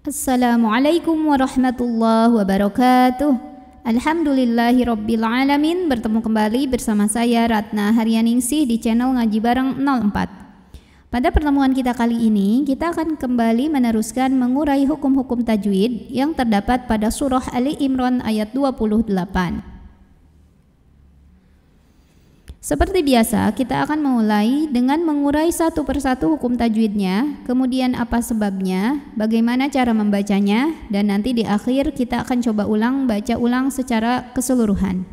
Assalamualaikum warahmatullahi wabarakatuh. Alhamdulillahi Rabbil Alamin Bertemu kembali bersama saya Ratna Haryaningsih di channel Ngaji Bareng 04 Pada pertemuan kita kali ini Kita akan kembali meneruskan mengurai hukum-hukum tajwid Yang terdapat pada surah Ali Imran ayat 28 seperti biasa, kita akan mulai dengan mengurai satu persatu hukum tajwidnya, kemudian apa sebabnya, bagaimana cara membacanya, dan nanti di akhir kita akan coba ulang baca ulang secara keseluruhan.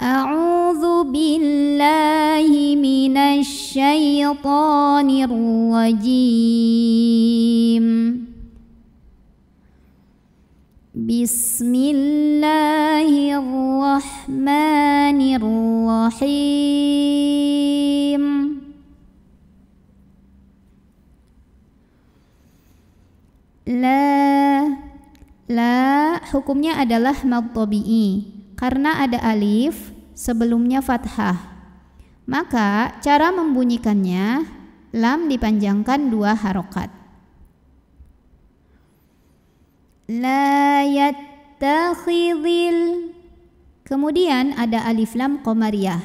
A'udzu billahi minasy syaithanir rajim. Bismillahirrahmanirrahim. La la hukumnya adalah mad karena ada alif sebelumnya fathah maka cara membunyikannya lam dipanjangkan dua harokat la yattakhidhil Kemudian ada alif lam komariah.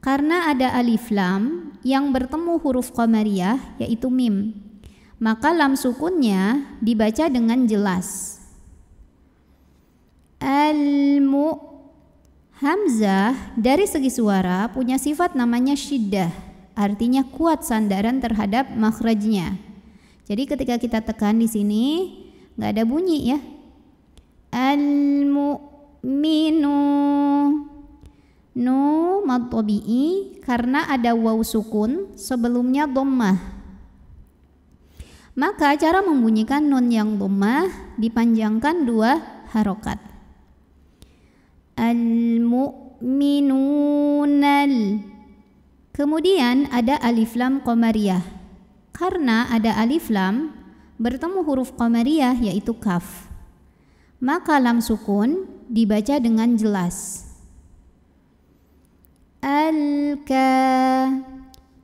Karena ada alif lam yang bertemu huruf komariah yaitu mim, maka lam sukunnya dibaca dengan jelas. Al-mu Hamzah dari segi suara punya sifat namanya syiddah, artinya kuat sandaran terhadap makhrajnya. Jadi ketika kita tekan di sini, nggak ada bunyi ya al-mu'minu nu matobi'i karena ada waw sukun sebelumnya dommah maka cara membunyikan nun yang dommah dipanjangkan dua harokat al-mu'minunal kemudian ada alif lam komariah karena ada alif lam bertemu huruf qamariyah yaitu kaf. Maka lam sukun dibaca dengan jelas. Al-ka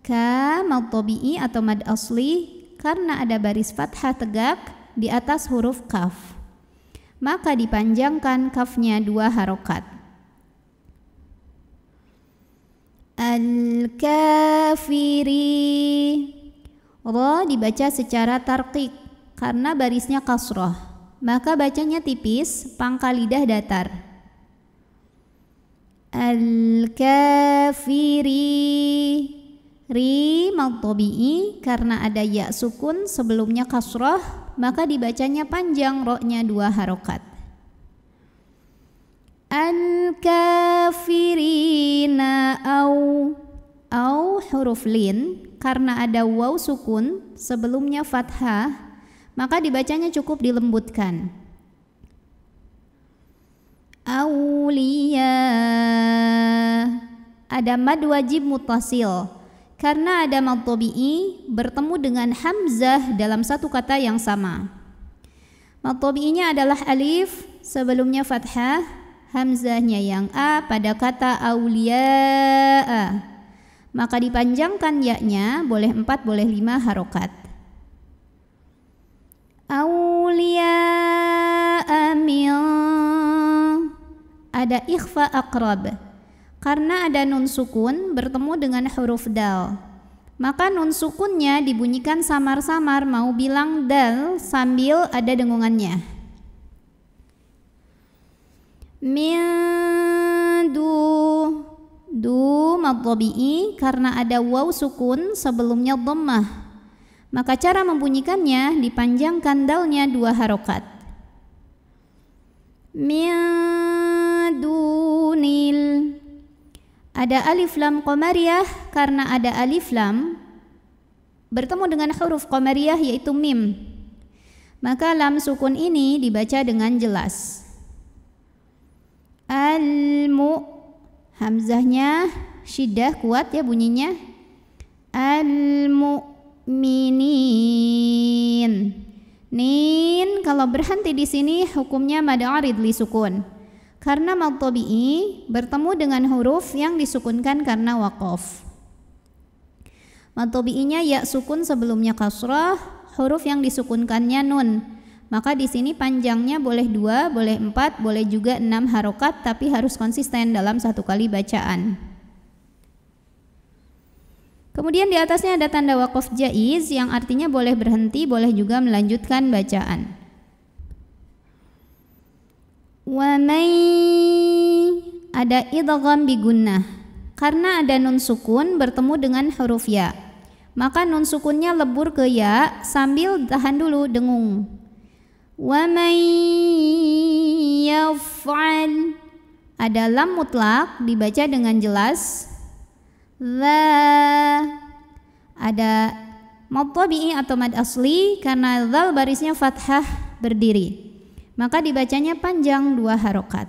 ka mad atau mad asli karena ada baris fathah tegak di atas huruf kaf. Maka dipanjangkan kafnya dua harokat. Al-kafiri Ra dibaca secara tarqiq karena barisnya kasroh, maka bacanya tipis, pangkal lidah datar. Al-kafiri Ri maltobi'i karena ada ya sukun sebelumnya kasroh maka dibacanya panjang roknya dua harokat al-kafirina au au huruf lin karena ada waw sukun sebelumnya fathah maka dibacanya cukup dilembutkan. Aulia ada mad wajib mutasil karena ada mad bertemu dengan hamzah dalam satu kata yang sama. Mad adalah alif sebelumnya fathah, hamzahnya yang a pada kata aulia. Maka dipanjangkan yaknya boleh empat boleh lima harokat. ada ikhfa akrab. Karena ada nun sukun bertemu dengan huruf dal. Maka nun sukunnya dibunyikan samar-samar mau bilang dal sambil ada dengungannya. Mindu du du madhabi'i karena ada waw sukun sebelumnya dhammah maka cara membunyikannya dipanjangkan dalnya dua harokat min nil ada alif lam komariah karena ada alif lam bertemu dengan huruf komariah yaitu mim maka lam sukun ini dibaca dengan jelas almu hamzahnya syiddah kuat ya bunyinya almu minin nin kalau berhenti di sini hukumnya madarid li sukun karena mad bertemu dengan huruf yang disukunkan karena wakof. Mad ya sukun sebelumnya kasrah, huruf yang disukunkannya nun. Maka di sini panjangnya boleh dua, boleh empat, boleh juga enam harokat, tapi harus konsisten dalam satu kali bacaan. Kemudian di atasnya ada tanda wakof jaiz yang artinya boleh berhenti, boleh juga melanjutkan bacaan wa ada idgham bi gunnah karena ada nun sukun bertemu dengan huruf ya maka nun sukunnya lebur ke ya sambil tahan dulu dengung wa may yaf'al ada lam mutlak dibaca dengan jelas la ada mad atau mad asli karena zal barisnya fathah berdiri maka dibacanya panjang dua harokat.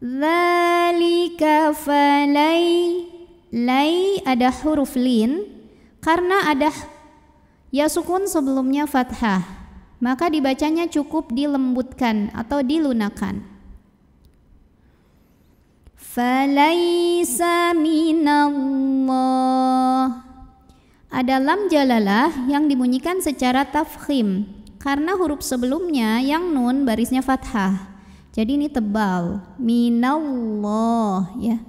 Zalika falai lai ada huruf lin karena ada ya sukun sebelumnya fathah maka dibacanya cukup dilembutkan atau dilunakan falaisa minallah ada jalalah yang dibunyikan secara tafkhim karena huruf sebelumnya yang nun barisnya fathah. Jadi ini tebal. Minallah ya.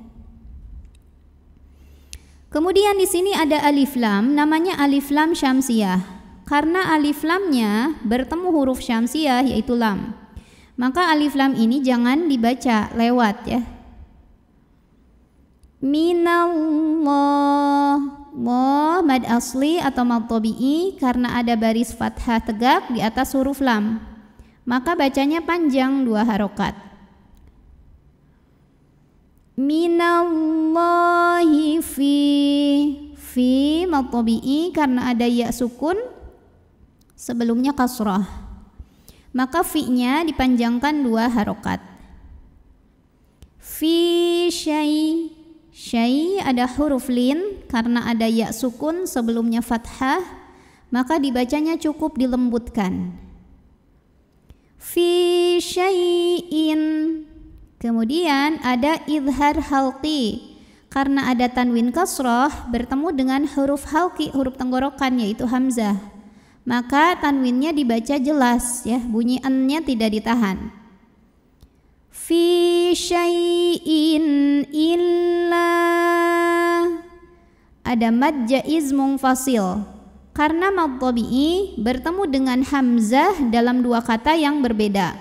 Kemudian di sini ada alif lam, namanya alif lam syamsiah. Karena alif lamnya bertemu huruf syamsiah yaitu lam. Maka alif lam ini jangan dibaca lewat ya. Minallah Moh mad asli atau mad tobi'i karena ada baris fathah tegak di atas huruf lam. Maka bacanya panjang dua harokat. Minallahi fi fi mad tobi'i karena ada ya sukun sebelumnya kasrah. Maka fi-nya dipanjangkan dua harokat. Fi syai' Syai ada huruf lin karena ada ya sukun sebelumnya fathah, maka dibacanya cukup dilembutkan. Fi syai'in. Kemudian ada idhar halki karena ada tanwin kasroh bertemu dengan huruf halki huruf tenggorokan yaitu hamzah maka tanwinnya dibaca jelas ya bunyi n tidak ditahan fi syai'in illa ada mad jaiz mungfasil karena mad tabi'i bertemu dengan hamzah dalam dua kata yang berbeda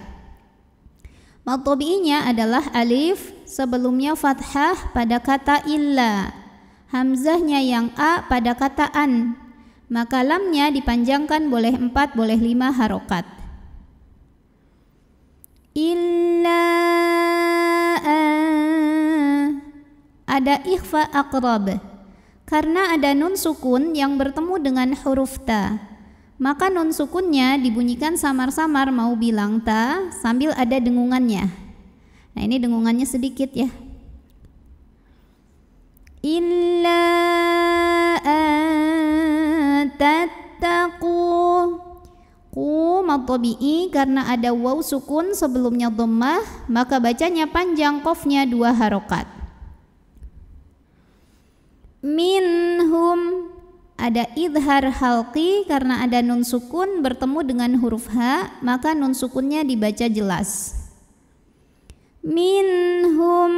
mad tabi'inya adalah alif sebelumnya fathah pada kata illa hamzahnya yang a pada kata an maka lamnya dipanjangkan boleh empat boleh lima harokat illa eh, ada ikhfa akrab karena ada nun sukun yang bertemu dengan huruf ta maka nun sukunnya dibunyikan samar-samar mau bilang ta sambil ada dengungannya nah ini dengungannya sedikit ya illa atat eh, matabi'i karena ada waw sukun sebelumnya dhammah maka bacanya panjang kofnya dua harokat minhum ada idhar halki karena ada nun sukun bertemu dengan huruf ha maka nun sukunnya dibaca jelas minhum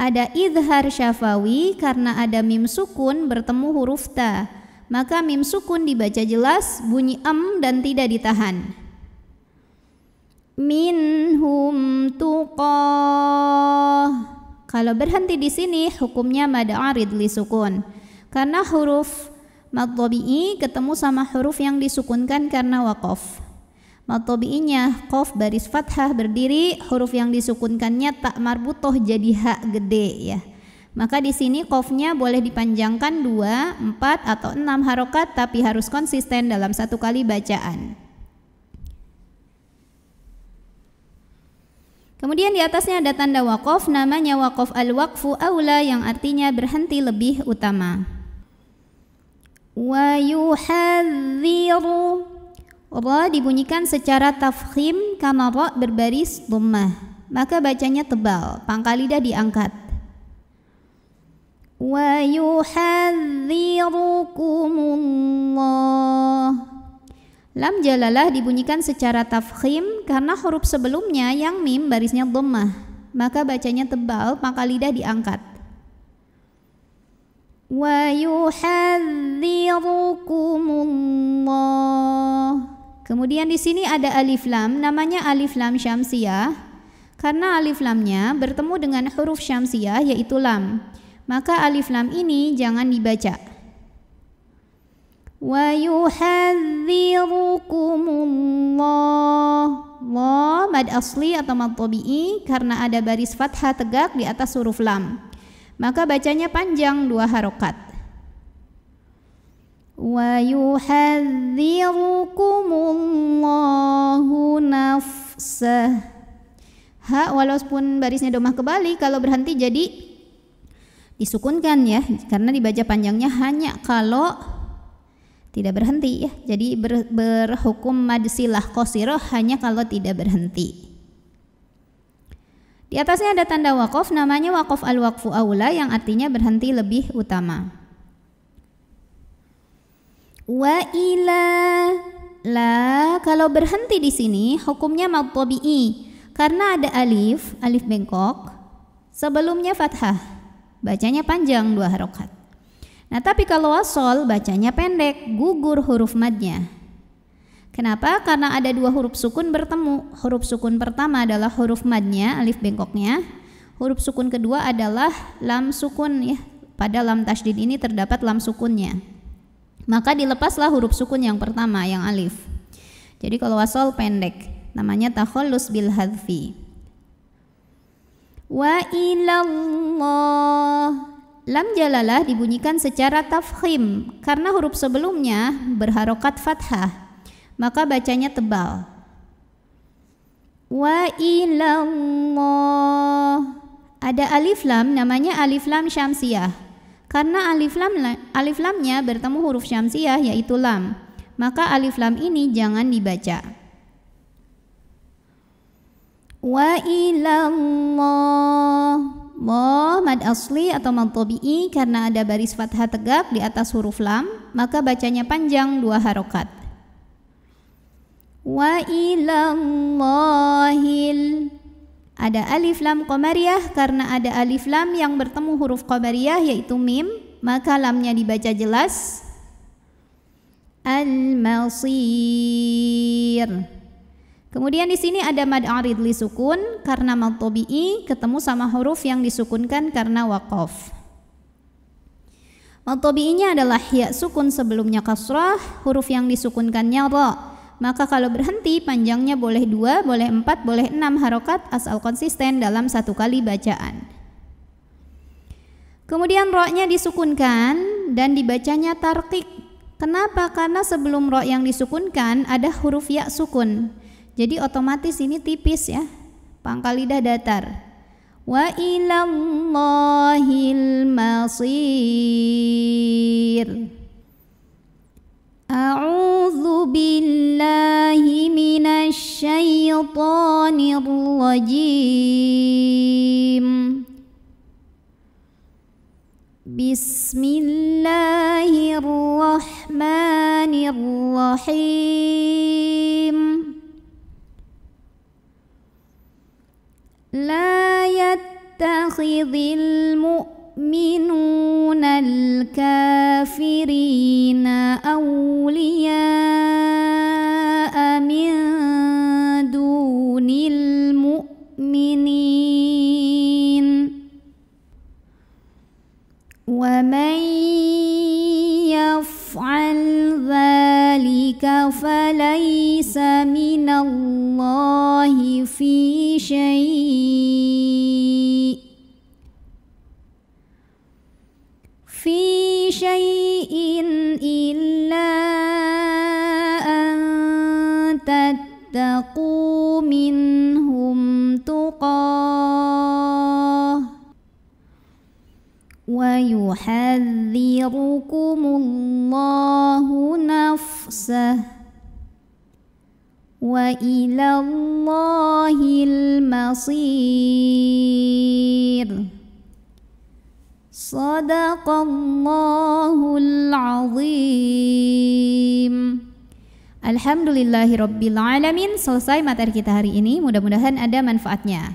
ada idhar syafawi karena ada mim sukun bertemu huruf ta maka mim sukun dibaca jelas bunyi em dan tidak ditahan. Minhum tuqah. Kalau berhenti di sini hukumnya mad arid li sukun. Karena huruf mad ketemu sama huruf yang disukunkan karena waqaf. Mad qaf baris fathah berdiri, huruf yang disukunkannya tak marbutoh jadi hak gede ya maka di sini kofnya boleh dipanjangkan dua, empat atau enam harokat tapi harus konsisten dalam satu kali bacaan. Kemudian di atasnya ada tanda wakof, namanya wakof al-wakfu aula yang artinya berhenti lebih utama. Wa yuhadziru Ra dibunyikan secara tafkhim karena ra berbaris dhammah, maka bacanya tebal, pangkal lidah diangkat. وَيُحَذِّرُكُمُ Lam jalalah dibunyikan secara tafkhim karena huruf sebelumnya yang mim barisnya dhammah, maka bacanya tebal, maka lidah diangkat. وَيُحَذِّرُكُمُ Kemudian di sini ada alif lam, namanya alif lam syamsiyah karena alif lamnya bertemu dengan huruf syamsiyah yaitu lam maka alif lam ini jangan dibaca. Wa yuhadzirukumullah Wa mad asli atau mad tabi'i karena ada baris fathah tegak di atas huruf lam. Maka bacanya panjang dua harokat. Wa Wayuhadzirukumullahu nafsah Ha walaupun barisnya domah kebalik kalau berhenti jadi Disukunkan ya, karena dibaca panjangnya hanya kalau tidak berhenti ya. Jadi ber, berhukum madsilah kosiroh hanya kalau tidak berhenti. Di atasnya ada tanda wakaf namanya wakaf al-wakfu aula yang artinya berhenti lebih utama. Wa ila la kalau berhenti di sini hukumnya madtabi'i karena ada alif, alif bengkok sebelumnya fathah. Bacanya panjang dua harokat. Nah tapi kalau wasol bacanya pendek, gugur huruf madnya. Kenapa? Karena ada dua huruf sukun bertemu. Huruf sukun pertama adalah huruf madnya, alif bengkoknya. Huruf sukun kedua adalah lam sukun ya. Pada lam tasdid ini terdapat lam sukunnya. Maka dilepaslah huruf sukun yang pertama, yang alif. Jadi kalau wasol pendek, namanya takhallus bil hadfi wa ilallah lam jalalah dibunyikan secara tafkhim karena huruf sebelumnya berharokat fathah maka bacanya tebal wa ilallah ada alif lam namanya alif lam syamsiah karena alif lam alif lamnya bertemu huruf syamsiah yaitu lam maka alif lam ini jangan dibaca wa ilallah mo mad asli atau mad tabi'i karena ada baris fathah tegak di atas huruf lam maka bacanya panjang dua harokat wa ilallahil ada alif lam qamariyah karena ada alif lam yang bertemu huruf qamariyah yaitu mim maka lamnya dibaca jelas al masir Kemudian di sini ada mad arid li sukun karena mad ketemu sama huruf yang disukunkan karena waqaf. Mad nya adalah ya sukun sebelumnya kasrah, huruf yang disukunkannya ro. Maka kalau berhenti panjangnya boleh dua, boleh empat, boleh enam harokat asal konsisten dalam satu kali bacaan. Kemudian roknya disukunkan dan dibacanya tarkik. Kenapa? Karena sebelum rok yang disukunkan ada huruf ya sukun. Jadi otomatis ini tipis ya. Pangkal lidah datar. Wa ilallahil masir. A'udzu billahi minasy syaithanir rajim. Bismillahirrahmanirrahim. لا يتخذ المؤمنون الكافرين أولياء من دون المؤمنين ومن يفعل ذلك فليس من الله في شيء ويحذركم الله نفسه وإلى الله المصير صدق الله العظيم Alhamdulillahirobbilalamin Selesai materi kita hari ini Mudah-mudahan ada manfaatnya